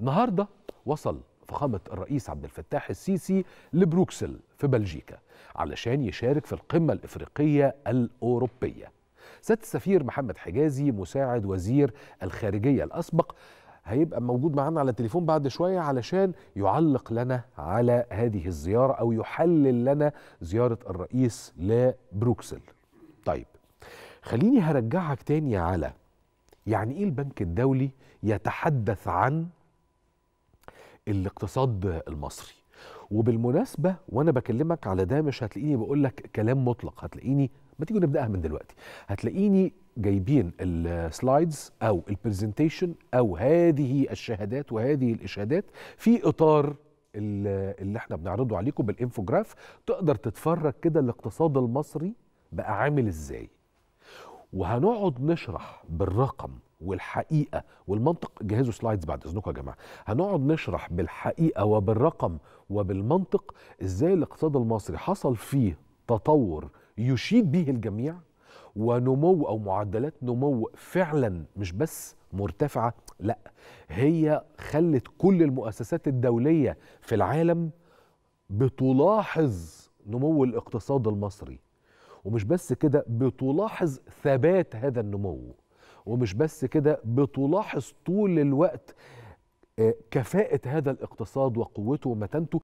النهارده وصل فخامة الرئيس عبد الفتاح السيسي لبروكسل في بلجيكا علشان يشارك في القمة الإفريقية الأوروبية سيادة السفير محمد حجازي مساعد وزير الخارجية الأسبق هيبقى موجود معانا على التليفون بعد شوية علشان يعلق لنا على هذه الزيارة أو يحلل لنا زيارة الرئيس لبروكسل طيب خليني هرجعك تاني على يعني إيه البنك الدولي يتحدث عن الاقتصاد المصري وبالمناسبة وأنا بكلمك على ده مش هتلاقيني بقول لك كلام مطلق هتلاقيني ما تيجي نبدأها من دلوقتي هتلاقيني جايبين السلايدز أو البرزنتيشن أو هذه الشهادات وهذه الإشهادات في إطار اللي احنا بنعرضه عليكم بالإنفوجراف تقدر تتفرج كده الاقتصاد المصري بقى عامل إزاي وهنقعد نشرح بالرقم والحقيقه والمنطق جهزوا سلايدز بعد اذنكم يا جماعه هنقعد نشرح بالحقيقه وبالرقم وبالمنطق ازاي الاقتصاد المصري حصل فيه تطور يشيد به الجميع ونمو او معدلات نمو فعلا مش بس مرتفعه لا هي خلت كل المؤسسات الدوليه في العالم بتلاحظ نمو الاقتصاد المصري ومش بس كده بتلاحظ ثبات هذا النمو ومش بس كده بتلاحظ طول الوقت آه، كفاءة هذا الاقتصاد وقوته ومتانته